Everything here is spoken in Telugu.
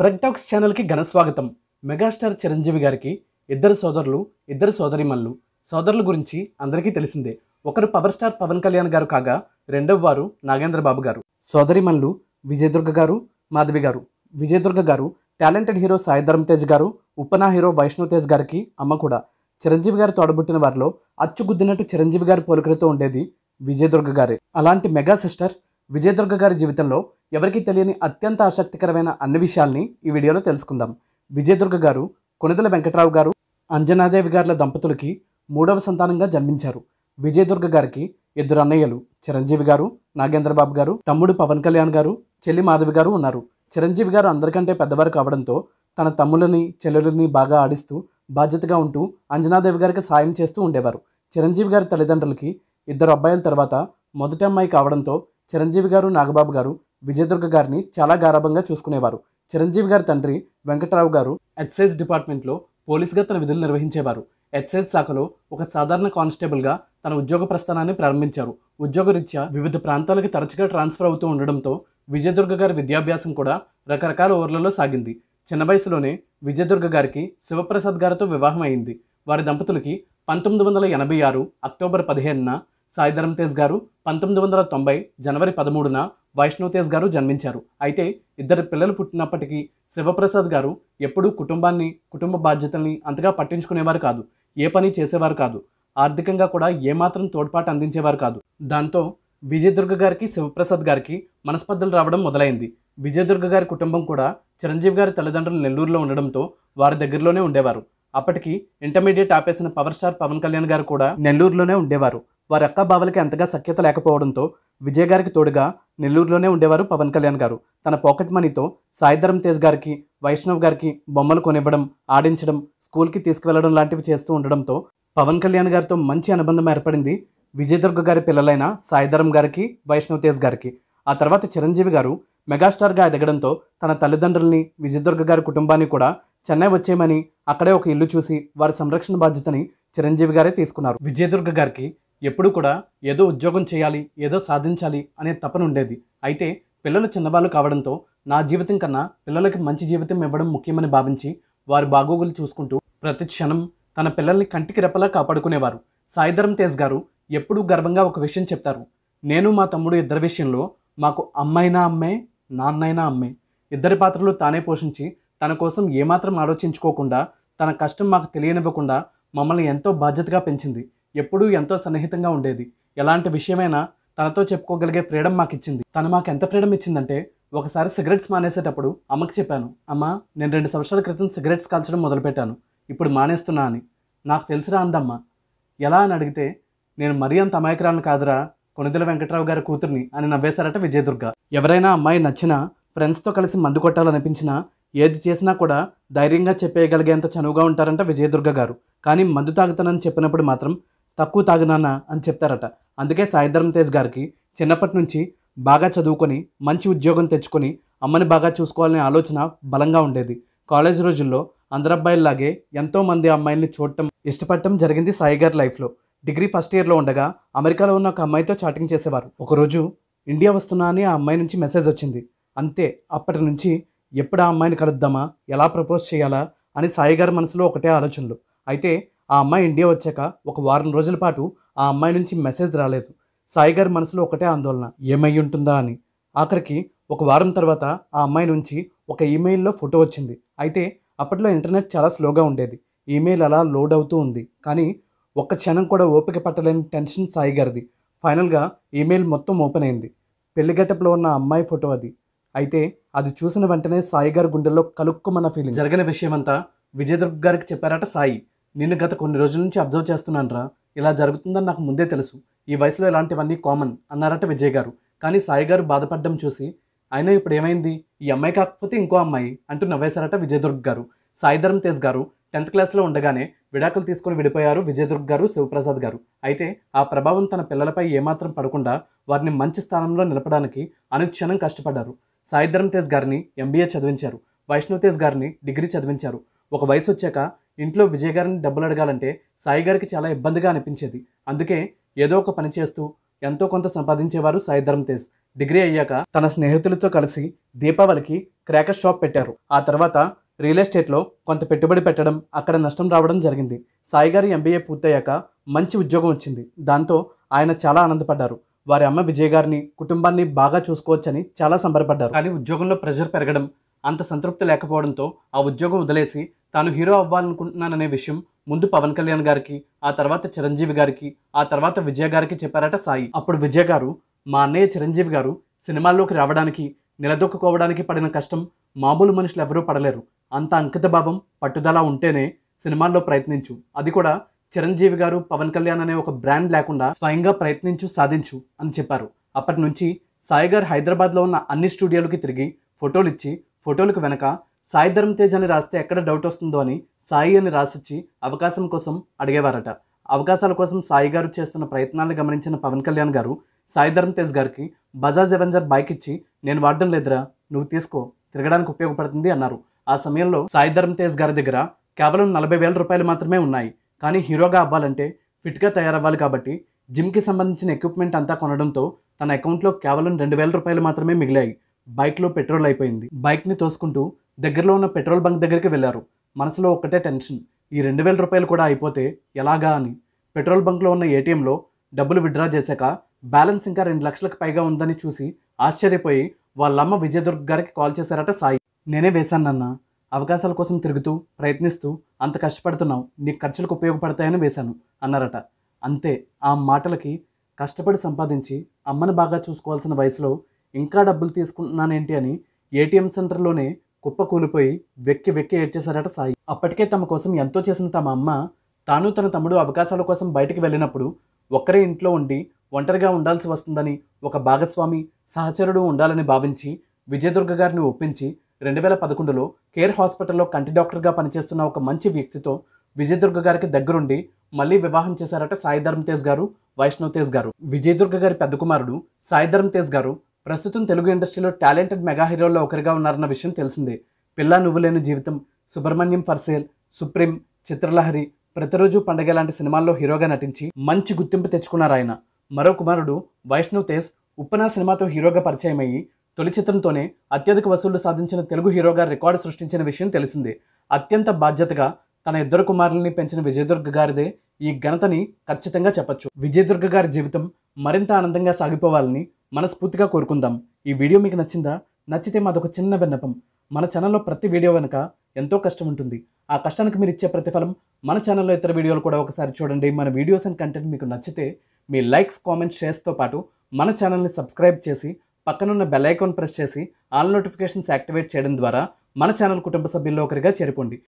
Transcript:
ప్రెగ్టాక్స్ ఛానల్కి ఘన స్వాగతం మెగాస్టార్ చిరంజీవి గారికి ఇద్దరు సోదరులు ఇద్దరు సోదరిమల్లు సోదరుల గురించి అందరికీ తెలిసిందే ఒకరు పవర్ స్టార్ పవన్ కళ్యాణ్ గారు కాగా రెండవ వారు నాగేంద్ర బాబు గారు సోదరిమల్లు విజయదుర్గ గారు మాధవి గారు విజయదుర్గ గారు టాలెంటెడ్ హీరో సాయి ధరమ్ తేజ్ గారు ఉపనా హీరో వైష్ణవ్ తేజ్ గారికి అమ్మ కూడా చిరంజీవి గారు తోడబుట్టిన వారిలో అచ్చుగుద్దినట్టు చిరంజీవి గారి పోలికలతో ఉండేది విజయదుర్గ గారే అలాంటి మెగా సిస్టర్ విజయదుర్గ గారి జీవితంలో ఎవరికి తెలియని అత్యంత ఆసక్తికరమైన అన్ని విషయాల్ని ఈ వీడియోలో తెలుసుకుందాం విజయదుర్గ గారు కొనిదల వెంకట్రావు గారు అంజనాదేవి గారుల దంపతులకి మూడవ సంతానంగా జన్మించారు విజయదుర్గ గారికి ఇద్దరు అన్నయ్యలు చిరంజీవి గారు నాగేంద్రబాబు గారు తమ్ముడు పవన్ కళ్యాణ్ గారు చెల్లి మాధవి గారు ఉన్నారు చిరంజీవి గారు అందరికంటే పెద్దవారు కావడంతో తన తమ్ముళ్ళని చెల్లెలని బాగా ఆడిస్తూ బాధ్యతగా ఉంటూ అంజనాదేవి గారికి సాయం చేస్తూ ఉండేవారు చిరంజీవి గారి తల్లిదండ్రులకి ఇద్దరు అబ్బాయిల తర్వాత మొదటి అమ్మాయి కావడంతో చిరంజీవి గారు నాగబాబు గారు విజయదుర్గ గారిని చాలా గారాభంగా చూసుకునేవారు చిరంజీవి గారి తండ్రి వెంకటరావు గారు ఎక్సైజ్ డిపార్ట్మెంట్లో పోలీసుగా తన విధులు నిర్వహించేవారు ఎక్సైజ్ శాఖలో ఒక సాధారణ కానిస్టేబుల్గా తన ఉద్యోగ ప్రస్థానాన్ని ప్రారంభించారు ఉద్యోగరీత్యా వివిధ ప్రాంతాలకు తరచుగా ట్రాన్స్ఫర్ అవుతూ ఉండడంతో విజయదుర్గ గారి విద్యాభ్యాసం కూడా రకరకాల ఊర్లలో సాగింది చిన్న వయసులోనే విజయదుర్గ గారికి శివప్రసాద్ గారితో వివాహం అయింది వారి దంపతులకి పంతొమ్మిది వందల ఎనభై ఆరు అక్టోబర్ పదిహేనున సాయిధరమ్ తేజ్ గారు పంతొమ్మిది వందల తొంభై జనవరి పదమూడున వైష్ణోతేజ్ గారు జన్మించారు అయితే ఇద్దరు పిల్లలు పుట్టినప్పటికీ శివప్రసాద్ గారు ఎప్పుడూ కుటుంబాన్ని కుటుంబ బాధ్యతల్ని అంతగా పట్టించుకునేవారు కాదు ఏ పని చేసేవారు కాదు ఆర్థికంగా కూడా ఏమాత్రం తోడ్పాటు అందించేవారు కాదు దాంతో విజయదుర్గ గారికి శివప్రసాద్ గారికి మనస్పర్ధలు రావడం మొదలైంది విజయదుర్గ గారి కుటుంబం కూడా చిరంజీవి గారి తల్లిదండ్రులు నెల్లూరులో ఉండడంతో వారి దగ్గరలోనే ఉండేవారు అప్పటికి ఇంటర్మీడియట్ ఆపేసిన పవర్ స్టార్ పవన్ కళ్యాణ్ గారు కూడా నెల్లూరులోనే ఉండేవారు వారి అక్క బావలకి అంతగా సఖ్యత లేకపోవడంతో విజయ్ గారికి తోడుగా నెల్లూరులోనే ఉండేవారు పవన్ కళ్యాణ్ గారు తన పాకెట్ మనీతో సాయిధరం తేజ్ గారికి వైష్ణవ్ గారికి బొమ్మలు కొనివ్వడం ఆడించడం స్కూల్కి తీసుకువెళ్లడం లాంటివి చేస్తూ ఉండడంతో పవన్ కళ్యాణ్ గారితో మంచి అనుబంధం ఏర్పడింది విజయదుర్గ గారి పిల్లలైన సాయిధరం గారికి వైష్ణవ్ తేజ్ గారికి ఆ తర్వాత చిరంజీవి గారు మెగాస్టార్గా ఎదగడంతో తన తల్లిదండ్రుల్ని విజయదుర్గ గారి కుటుంబాన్ని కూడా చెన్నై వచ్చేయమని అక్కడే ఒక ఇల్లు చూసి వారి సంరక్షణ బాధ్యతని చిరంజీవి గారే తీసుకున్నారు విజయదుర్గ గారికి ఎప్పుడు కూడా ఏదో ఉద్యోగం చేయాలి ఏదో సాధించాలి అనే తపన ఉండేది అయితే పిల్లలు చిన్నవాళ్ళు కావడంతో నా జీవితం కన్నా పిల్లలకి మంచి జీవితం ఇవ్వడం ముఖ్యమని భావించి వారి బాగోగులు చూసుకుంటూ ప్రతి క్షణం తన పిల్లల్ని కంటికి రెప్పలా కాపాడుకునేవారు సాయిధరం తేజ్ గారు ఎప్పుడూ గర్వంగా ఒక విషయం చెప్తారు నేను మా తమ్ముడు ఇద్దరి విషయంలో మాకు అమ్మైనా అమ్మే నాన్నైనా అమ్మే ఇద్దరి పాత్రలు తానే పోషించి తన కోసం ఏమాత్రం ఆలోచించుకోకుండా తన కష్టం మాకు తెలియనివ్వకుండా మమ్మల్ని ఎంతో బాధ్యతగా పెంచింది ఎప్పుడూ ఎంతో సన్నిహితంగా ఉండేది ఎలాంటి విషయమైనా తనతో చెప్పుకోగలిగే ఫ్రీడమ్ మాకు ఇచ్చింది తను మాకు ఎంత ఫ్రీడమ్ ఇచ్చిందంటే ఒకసారి సిగరెట్స్ మానేసేటప్పుడు అమ్మకి చెప్పాను అమ్మ నేను రెండు సంవత్సరాల క్రితం సిగరెట్స్ కాల్చడం మొదలుపెట్టాను ఇప్పుడు మానేస్తున్నా అని నాకు తెలిసిరా అందమ్మ ఎలా అని అడిగితే నేను మరీ అంత అమాయకురాలను కాదురా కొనిదెల వెంకట్రావు గారి కూతుర్ని అని నవ్వేశారట విజయదుర్గ ఎవరైనా అమ్మాయి నచ్చినా ఫ్రెండ్స్తో కలిసి మందు కొట్టాలనిపించినా ఏది చేసినా కూడా ధైర్యంగా చెప్పేయగలిగేంత చనువుగా ఉంటారంట విజయదుర్గ గారు కానీ మందు తాగుతానని చెప్పినప్పుడు మాత్రం తక్కువ తాగినానా అని చెప్తారట అందుకే సాయిధరం తేజ్ గారికి చిన్నప్పటి నుంచి బాగా చదువుకొని మంచి ఉద్యోగం తెచ్చుకొని అమ్మని బాగా చూసుకోవాలనే ఆలోచన బలంగా ఉండేది కాలేజ్ రోజుల్లో అందరబ్బాయిల్లాగే ఎంతోమంది అమ్మాయిల్ని చూడటం ఇష్టపడటం జరిగింది సాయి గారి లైఫ్లో డిగ్రీ ఫస్ట్ ఇయర్లో ఉండగా అమెరికాలో ఉన్న ఒక అమ్మాయితో చాటింగ్ చేసేవారు ఒకరోజు ఇండియా వస్తున్నా అని ఆ అమ్మాయి నుంచి మెసేజ్ వచ్చింది అంతే అప్పటి నుంచి ఎప్పుడు ఆ అమ్మాయిని కలుద్దామా ఎలా ప్రపోజ్ చేయాలా అని సాయి గారి మనసులో ఒకటే ఆలోచనలు అయితే ఆ అమ్మాయి ఇండియా వచ్చాక ఒక వారం రోజుల పాటు ఆ అమ్మాయి నుంచి మెసేజ్ రాలేదు సాయి గారి మనసులో ఒకటే ఆందోళన ఏమై ఉంటుందా అని ఆఖరికి ఒక వారం తర్వాత ఆ అమ్మాయి నుంచి ఒక ఈమెయిల్లో ఫోటో వచ్చింది అయితే అప్పట్లో ఇంటర్నెట్ చాలా స్లోగా ఉండేది ఈమెయిల్ అలా లోడ్ అవుతూ ఉంది కానీ ఒక్క క్షణం కూడా ఓపిక పట్టలేని టెన్షన్ సాయి గారిది ఫైనల్గా ఈమెయిల్ మొత్తం ఓపెన్ అయింది పెళ్లి గెటప్లో ఉన్న అమ్మాయి ఫోటో అది అయితే అది చూసిన వెంటనే సాయి గారి గుండెల్లో కలుక్కుమన్న ఫీలింగ్ జరిగిన విషయమంతా విజయదుర్గ గారికి చెప్పారట సాయి నిన్ను గత కొన్ని రోజుల నుంచి అబ్జర్వ్ చేస్తున్నాను ఇలా జరుగుతుందని నాకు ముందే తెలుసు ఈ వయసులో ఇలాంటివన్నీ కామన్ అన్నారట విజయ్ గారు కానీ సాయి గారు బాధపడడం చూసి అయినా ఇప్పుడు ఏమైంది ఈ అమ్మాయి కాకపోతే ఇంకో అమ్మాయి అంటూ నవ్వేశారట విజయదుర్గ్ గారు సాయిధరం తేజ్ గారు టెన్త్ క్లాస్లో ఉండగానే విడాకులు తీసుకుని విడిపోయారు విజయదుర్గ్ గారు శివప్రసాద్ గారు అయితే ఆ ప్రభావం తన పిల్లలపై ఏమాత్రం పడకుండా వారిని మంచి స్థానంలో నిలపడానికి అనుక్షణం కష్టపడ్డారు సాయిధరం తేజ్ గారిని ఎంబీఏ చదివించారు వైష్ణవ్ తేజ్ గారిని డిగ్రీ చదివించారు ఒక వయసు వచ్చాక ఇంట్లో విజయ్ గారిని డబ్బులు అడగాలంటే సాయి గారికి చాలా ఇబ్బందిగా అనిపించేది అందుకే ఏదో ఒక పని చేస్తూ ఎంతో కొంత సంపాదించేవారు సాయి ధరమ్ తేజ్ డిగ్రీ అయ్యాక తన స్నేహితులతో కలిసి దీపావళికి క్రాకర్ షాప్ పెట్టారు ఆ తర్వాత రియల్ ఎస్టేట్లో కొంత పెట్టుబడి పెట్టడం అక్కడ నష్టం రావడం జరిగింది సాయి గారి ఎంబీఏ పూర్తయ్యాక మంచి ఉద్యోగం వచ్చింది దాంతో ఆయన చాలా ఆనందపడ్డారు వారి అమ్మ విజయ్ గారిని కుటుంబాన్ని బాగా చూసుకోవచ్చని చాలా సంబరపడ్డారు కానీ ఉద్యోగంలో ప్రెషర్ పెరగడం అంత సంతృప్తి లేకపోవడంతో ఆ ఉద్యోగం వదిలేసి తాను హీరో అవ్వాలనుకుంటున్నాననే విషయం ముందు పవన్ కళ్యాణ్ గారికి ఆ తర్వాత చిరంజీవి గారికి ఆ తర్వాత విజయ గారికి చెప్పారట సాయి అప్పుడు విజయ గారు మా అన్నయ్య చిరంజీవి గారు సినిమాల్లోకి రావడానికి నిలదొక్కుకోవడానికి పడిన కష్టం మామూలు మనుషులు ఎవరూ పడలేరు అంత అంకిత భావం పట్టుదల ఉంటేనే సినిమాల్లో ప్రయత్నించు అది కూడా చిరంజీవి గారు పవన్ కళ్యాణ్ అనే ఒక బ్రాండ్ లేకుండా స్వయంగా ప్రయత్నించు సాధించు అని చెప్పారు అప్పటి నుంచి సాయి గారు హైదరాబాద్లో ఉన్న అన్ని స్టూడియోలకి తిరిగి ఫోటోలు ఇచ్చి ఫోటోలకు వెనక సాయి ధర్మ తేజ్ అని రాస్తే ఎక్కడ డౌట్ వస్తుందో అని సాయి అని రాసిచ్చి అవకాశం కోసం అడిగేవారట అవకాశాల కోసం సాయి గారు చేస్తున్న ప్రయత్నాలను గమనించిన పవన్ కళ్యాణ్ గారు సాయి ధర్మ తేజ్ గారికి బజాజ్ ఎవెంజర్ బైక్ ఇచ్చి నేను వాడడం లేదురా నువ్వు తీసుకో తిరగడానికి ఉపయోగపడుతుంది అన్నారు ఆ సమయంలో సాయి ధర్మ తేజ్ గారి దగ్గర కేవలం నలభై వేల రూపాయలు మాత్రమే ఉన్నాయి కానీ హీరోగా అవ్వాలంటే ఫిట్గా తయారవ్వాలి కాబట్టి జిమ్కి సంబంధించిన ఎక్విప్మెంట్ అంతా కొనడంతో తన అకౌంట్లో కేవలం రెండు వేల రూపాయలు మాత్రమే మిగిలాయి బైక్లో పెట్రోల్ అయిపోయింది బైక్ని తోసుకుంటూ దగ్గరలో ఉన్న పెట్రోల్ బంక్ దగ్గరికి వెళ్ళారు మనసులో ఒక్కటే టెన్షన్ ఈ రెండు వేల రూపాయలు కూడా అయిపోతే ఎలాగా అని పెట్రోల్ బంక్లో ఉన్న ఏటీఎంలో డబ్బులు విడ్రా చేశాక బ్యాలెన్స్ ఇంకా రెండు లక్షలకు పైగా ఉందని చూసి ఆశ్చర్యపోయి వాళ్ళమ్మ విజయదుర్గ్ గారికి కాల్ చేశారట సాయి నేనే వేశానన్న అవకాశాల కోసం తిరుగుతూ ప్రయత్నిస్తూ అంత కష్టపడుతున్నావు నీ ఖర్చులకు ఉపయోగపడతాయని వేశాను అన్నారట అంతే ఆ మాటలకి కష్టపడి సంపాదించి అమ్మను బాగా చూసుకోవాల్సిన వయసులో ఇంకా డబ్బులు తీసుకుంటున్నానేంటి అని ఏటీఎం సెంటర్లోనే కుప్పకూలిపోయి వెక్కి వెక్కి ఏడ్చేశారట సాయి అప్పటికే తమ కోసం ఎంతో చేసిన తమ అమ్మ తాను తన తమ్ముడు అవకాశాల కోసం బయటికి వెళ్ళినప్పుడు ఒక్కరే ఇంట్లో ఉండి ఒంటరిగా ఉండాల్సి వస్తుందని ఒక భాగస్వామి సహచరుడు ఉండాలని భావించి విజయదుర్గ గారిని ఒప్పించి రెండు వేల పదకొండులో కేర్ హాస్పిటల్లో కంటి డాక్టర్గా పనిచేస్తున్న ఒక మంచి వ్యక్తితో విజయదుర్గ గారికి దగ్గరుండి మళ్ళీ వివాహం చేశారట సాయి తేజ్ గారు వైష్ణవ్ తేజ్ గారు విజయదుర్గ గారి పెద్ద కుమారుడు సాయి తేజ్ గారు ప్రస్తుతం తెలుగు ఇండస్ట్రీలో టాలెంటెడ్ మెగా హీరోల్లో ఒకరిగా ఉన్నారన్న విషయం తెలిసిందే పిల్ల నువ్వు లేని జీవితం సుబ్రహ్మణ్యం పర్సేల్ సుప్రీం చిత్రలహరి ప్రతిరోజు పండగ లాంటి సినిమాల్లో హీరోగా నటించి మంచి గుర్తింపు తెచ్చుకున్నారు ఆయన మరో కుమారుడు వైష్ణవ్ తేజ్ ఉప్పనా సినిమాతో హీరోగా పరిచయం అయ్యి తొలి చిత్రంతోనే అత్యధిక వసూళ్లు సాధించిన తెలుగు హీరోగా రికార్డు సృష్టించిన విషయం తెలిసిందే అత్యంత బాధ్యతగా తన ఇద్దరు కుమారుల్ని పెంచిన విజయదుర్గ గారిదే ఈ ఘనతని ఖచ్చితంగా చెప్పచ్చు విజయదుర్గ గారి జీవితం మరింత ఆనందంగా సాగిపోవాలని మనస్ఫూర్తిగా కోరుకుందాం ఈ వీడియో మీకు నచ్చిందా నచ్చితే మాదొక చిన్న విన్నపం మన ఛానల్లో ప్రతి వీడియో వెనుక ఎంతో కష్టం ఉంటుంది ఆ కష్టానికి మీరు ఇచ్చే ప్రతిఫలం మన ఛానల్లో ఇతర వీడియోలు కూడా ఒకసారి చూడండి మన వీడియోస్ అండ్ కంటెంట్ మీకు నచ్చితే మీ లైక్స్ కామెంట్స్ షేర్స్తో పాటు మన ఛానల్ని సబ్స్క్రైబ్ చేసి పక్కనున్న బెల్ ఐకాన్ ప్రెస్ చేసి ఆల్ నోటిఫికేషన్స్ యాక్టివేట్ చేయడం ద్వారా మన ఛానల్ కుటుంబ సభ్యుల్లో ఒకరిగా చేరుకోండి